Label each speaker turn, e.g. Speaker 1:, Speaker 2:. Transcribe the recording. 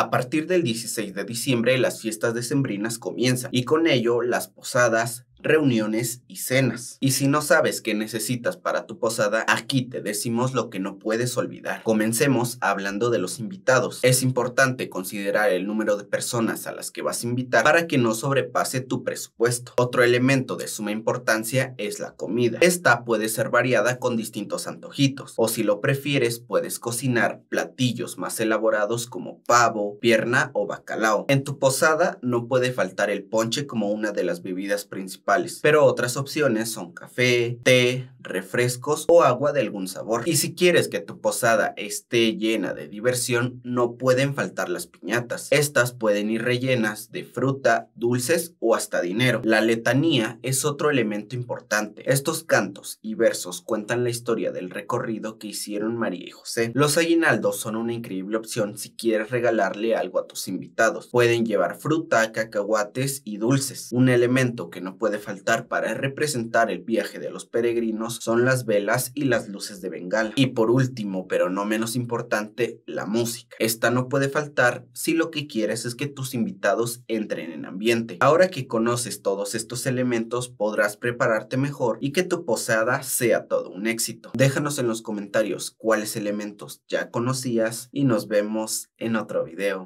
Speaker 1: A partir del 16 de diciembre las fiestas decembrinas comienzan y con ello las posadas, reuniones y cenas. Y si no sabes qué necesitas para tu posada, aquí te decimos lo que no puedes olvidar. Comencemos hablando de los invitados. Es importante considerar el número de personas a las que vas a invitar para que no sobrepase tu presupuesto. Otro elemento de suma importancia es la comida. Esta puede ser variada con distintos antojitos o si lo prefieres puedes cocinar platillos más elaborados como pavo, pierna o bacalao. En tu posada no puede faltar el ponche como una de las bebidas principales pero otras opciones son café, té, refrescos o agua de algún sabor. Y si quieres que tu posada esté llena de diversión, no pueden faltar las piñatas. Estas pueden ir rellenas de fruta, dulces o hasta dinero. La letanía es otro elemento importante. Estos cantos y versos cuentan la historia del recorrido que hicieron María y José. Los aguinaldos son una increíble opción si quieres regalarle algo a tus invitados. Pueden llevar fruta, cacahuates y dulces. Un elemento que no puede faltar para representar el viaje de los peregrinos son las velas y las luces de Bengala. Y por último, pero no menos importante, la música. Esta no puede faltar si lo que quieres es que tus invitados entren en ambiente. Ahora que conoces todos estos elementos, podrás prepararte mejor y que tu posada sea todo un éxito. Déjanos en los comentarios cuáles elementos ya conocías y nos vemos en otro video.